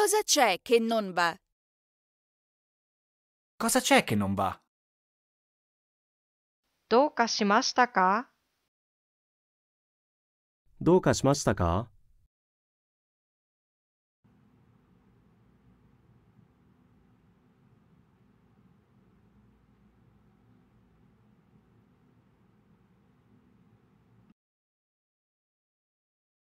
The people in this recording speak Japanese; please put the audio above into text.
Cosa c'è che non va? Cosa c'è che non va? どうかしましたかどうかしましたか